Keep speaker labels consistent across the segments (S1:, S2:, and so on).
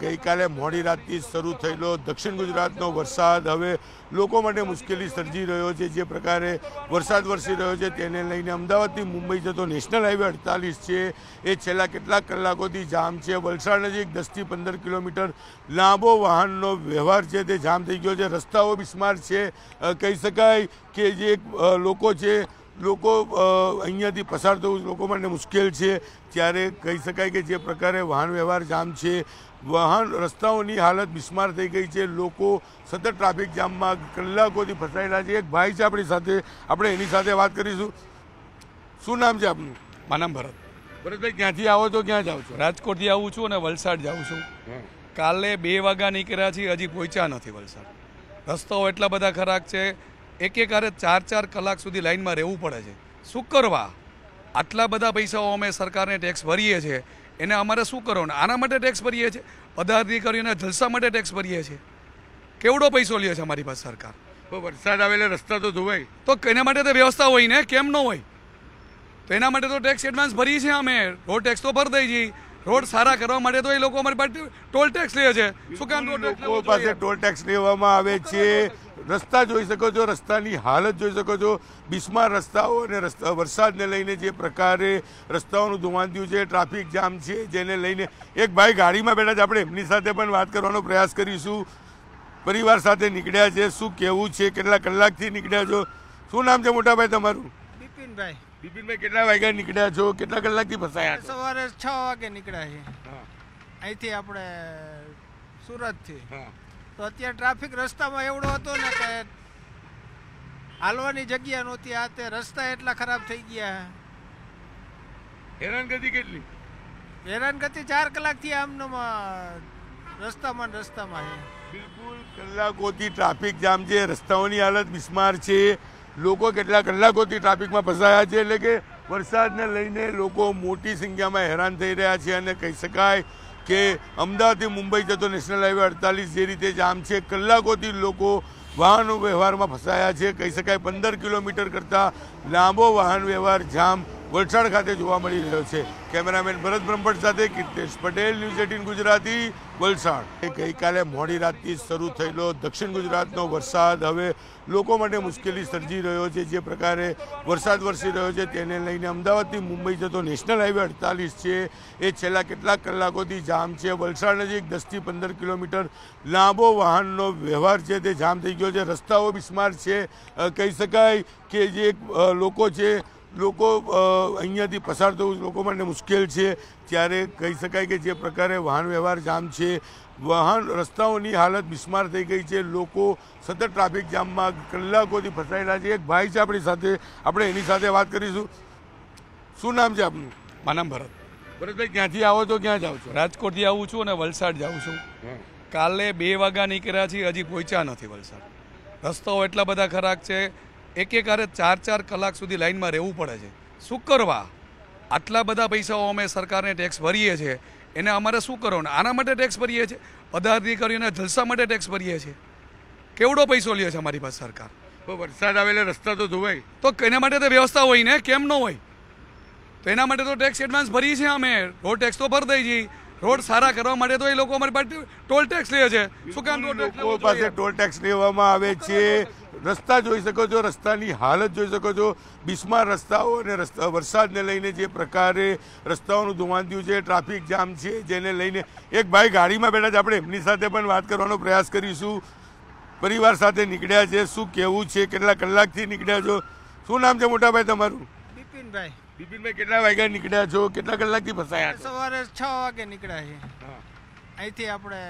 S1: ગઈકાલે મોડી રાતથી શરૂ થયેલો દક્ષિણ ગુજરાતનો વરસાદ હવે લોકો માટે મુશ્કેલી સર્જી રહ્યો છે જે પ્રકારે વરસાદ વરસી રહ્યો છે તેને લઈને અમદાવાદથી મુંબઈ જતો નેશનલ હાઈવે અડતાલીસ છે એ છેલ્લા કેટલાક કલાકોથી જામ છે વલસાડ નજીક દસથી પંદર કિલોમીટર લાંબો વાહનનો વ્યવહાર છે તે જામ થઈ ગયો છે રસ્તાઓ બિસ્માર છે કહી શકાય કે જે લોકો છે લોકો અહીંયાથી પસાર થવું લોકો માટે મુશ્કેલ છે ત્યારે કહી શકાય કે જે પ્રકારે વાહન વ્યવહાર જામ છે વાહન રસ્તાઓની હાલત બિસ્માર થઈ ગઈ છે લોકો સતત ટ્રાફિક જામમાં કલાકોથી ફસાયેલા છે એક ભાઈ છે આપણી સાથે આપણે એની સાથે વાત કરીશું શું નામ છે આપનું
S2: મારા નામ ભરત ભરતભાઈ ક્યાંથી આવો છો ક્યાં જાઓ છો રાજકોટથી આવું છું અને વલસાડ જાઉં છું કાલે બે વાગ્યા નીકળ્યા છીએ હજી પહોંચ્યા નથી વલસાડ રસ્તાઓ એટલા બધા ખરાબ છે એક એક હારે ચાર ચાર કલાક સુધી લાઇનમાં રહેવું પડે છે શું કરવા આટલા બધા પૈસાઓ અમે સરકારને ટેક્સ ભરીએ છીએ એને અમારે શું કરવાનું આના માટે ટેક્સ ભરીએ છીએ પદાધિકારીઓના જલસા માટે ટેક્સ ભરીએ છીએ કેવડો પૈસો લે છે અમારી પાસે સરકાર વરસાદ આવેલો રસ્તા તો ધોવાય તો એના માટે તો વ્યવસ્થા હોય ને કેમ ન હોય તો એના માટે તો ટેક્સ એડવાન્સ ભરી છે અમે રોડ ટેક્સ તો ભરી દઈ છીએ રોડ સારા કરવા માટે તો એ લોકો અમારી પાસે ટોલ ટેક્સ લે છે
S1: શું કામ પાસે ટોલ ટેક્સ લેવામાં આવે છે રસ્તા જોઈ શકો છો રસ્તાની હાલત જોઈ શકો છો બિસ્માર રસ્તાઓ અને રસ્તા વરસાદને લઈને જે પ્રકારે રસ્તાઓનું ધુવાંધ્યું છે ટ્રાફિક જામ છે જેને લઈને એક ભાઈ ગાડીમાં બેઠા છે આપણે એમની સાથે પણ વાત કરવાનો પ્રયાસ કરીશું પરિવાર સાથે નીકળ્યા છે શું કેવું છે કેટલા કલાકથી નીકળ્યા છો શું નામ છે મોટાભાઈ તમારું
S3: બિપિનભાઈ બિપિનભાઈ કેટલા વાગ્યા નીકળ્યા છો કેટલા કલાકથી ફસાયા સવારે છ વાગે નીકળ્યા છે અહીંથી આપણે સુરતથી હા તો અત્યારે ટ્રાફિક રસ્તામાં એવડો હતો ને કે હાલવાની જગ્યા નહોતી આ તે રસ્તા એટલા ખરાબ થઈ ગયા હેરાનગતિ કેટલી હેરાનગતિ ચાર કલાકથી આમનામાં રસ્તામાં રસ્તામાં બિલકુલ
S1: કલાકોથી ટ્રાફિક જામ છે રસ્તાઓની હાલત બિસ્માર છે લોકો કેટલા કલાકોથી ટ્રાફિકમાં ફસાયા છે એટલે કે વરસાદને લઈને લોકો મોટી સંખ્યામાં હેરાન થઈ રહ્યા છે અને કહી શકાય કે અમદાવાદ થી મુંબઈ જતો નેશનલ હાઈવે 48 જે રીતે જામ છે કલાકોથી લોકો વાહન વ્યવહારમાં ફસાયા છે કઈ શકાય 15 કિલોમીટર કરતા લાંબો વાહન વ્યવહાર જામ વલસાડ ખાતે જોવા મળી રહ્યો છે કેમેરામેન ભરત બ્રહ્મભટ્ટ સાથે કીર્તેશ પટેલ ન્યૂઝ એટીન ગુજરાતી વલસાડ ગઈકાલે મોડી રાતથી શરૂ થયેલો દક્ષિણ ગુજરાતનો વરસાદ હવે લોકો માટે મુશ્કેલી સર્જી રહ્યો છે જે પ્રકારે વરસાદ વરસી રહ્યો છે તેને લઈને અમદાવાદથી મુંબઈ જતો નેશનલ હાઈવે અડતાલીસ છે એ છેલ્લા કેટલાક કલાકોથી જામ છે વલસાડ નજીક દસથી પંદર કિલોમીટર લાંબો વાહનનો વ્યવહાર છે તે જામ થઈ ગયો છે રસ્તાઓ બિસ્માર છે કહી શકાય કે જે લોકો છે લોકો અહીંયાથી પસાર થવું લોકો માટે મુશ્કેલ છે ત્યારે કહી શકાય કે જે પ્રકારે વાહન વ્યવહાર જામ છે વાહન રસ્તાઓની હાલત બિસ્માર થઈ ગઈ છે લોકો સતત ટ્રાફિક જામમાં કલાકોથી ફસાયેલા છે એક ભાઈ છે આપણી સાથે આપણે એની સાથે વાત કરીશું શું
S2: નામ છે આપનું માનામ ભરત ભરતભાઈ ક્યાંથી આવો છો ક્યાં જાઓ છો રાજકોટથી આવું છું અને વલસાડ જાઉં છું કાલે બે વાગ્યા નીકળ્યા છીએ હજી પહોંચ્યા નથી વલસાડ રસ્તાઓ એટલા બધા ખરાબ છે એક એક હારે ચાર ચાર કલાક સુધી લાઇનમાં રહેવું પડે છે શું કરવા આટલા બધા પૈસાઓ અમે સરકારને ટેક્સ ભરીએ છીએ એને અમારે શું કરવાનું આના માટે ટેક્સ ભરીએ છીએ પદાધિકારીઓને જલસા માટે ટેક્સ ભરીએ છીએ કેવડો પૈસો લે છે અમારી પાસે સરકાર વરસાદ આવે એટલે રસ્તા તો ધોવાય તો એના માટે તો વ્યવસ્થા હોય ને કેમ ન હોય તો એના માટે તો ટેક્સ એડવાન્સ ભરી છે અમે રોડ ટેક્સ તો ભરી દઈ છીએ રોડ સારા કરવા માટે તો એ લોકો અમારી પાસે ટોલ ટેક્સ લે છે
S1: શું કામ લોકો પાસે ટોલ ટેક્સ લેવામાં આવે છે રસ્તા જોઈ શકો છો રસ્તાની હાલત જોઈ શકો છો બિસ્માર રસ્તાઓ અને રસ્તા વરસાદને લઈને જે પ્રકારે રસ્તાઓનું ધુમાંદ્યું છે ટ્રાફિક જામ છે જેને લઈને એક ભાઈ ગાડીમાં બેઠા છે આપણે એમની સાથે પણ વાત કરવાનો પ્રયાસ કરીશું પરિવાર સાથે નીકળ્યા છે શું કેવું છે કેટલા કલાકથી નીકળ્યા છો શું નામ છે મોટાભાઈ તમારું
S3: બિપિનભાઈ બિપિનભાઈ કેટલા વાગ્યા નીકળ્યા છો
S1: કેટલા કલાકથી ફસાયા
S3: સવારે છ વાગે નીકળ્યા છે અહીંથી આપણે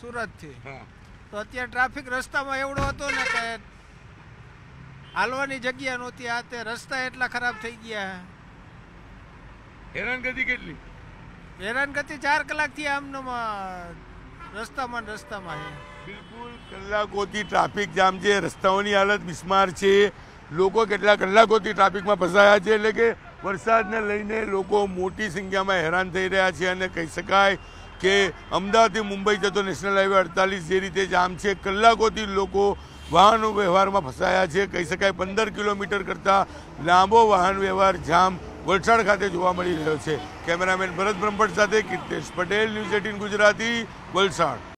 S3: સુરતથી તો અત્યારે ટ્રાફિક રસ્તામાં એવડો હતો ને કે હાલવાની જગ્યા નહોતી આ તે રસ્તા એટલા ખરાબ થઈ ગયા હેરાન ગતિ કેટલી હેરાન ગતિ ચાર કલાકથી આમનામાં રસ્તામાં રસ્તામાં બિલકુલ
S1: કલાકોથી ટ્રાફિક જામ છે રસ્તાઓની હાલત બિસ્માર છે લોકો કેટલા કલાકોથી ટ્રાફિકમાં ફસાયા છે એટલે કે વરસાદને લઈને લોકો મોટી સંખ્યામાં હેરાન થઈ રહ્યા છે અને કહી શકાય કે અમદાવાદથી મુંબઈ જતો નેશનલ હાઈવે અડતાલીસ જે રીતે જામ છે કલાકોથી લોકો વાહન વ્યવહારમાં ફસાયા છે કહી શકાય પંદર કિલોમીટર કરતાં લાંબો વાહન વ્યવહાર જામ વલસાડ ખાતે જોવા મળી રહ્યો છે કેમેરામેન ભરત બ્રહ્મભટ્ટ સાથે કીર્તેશ પટેલ ન્યૂઝ એટીન ગુજરાતી વલસાડ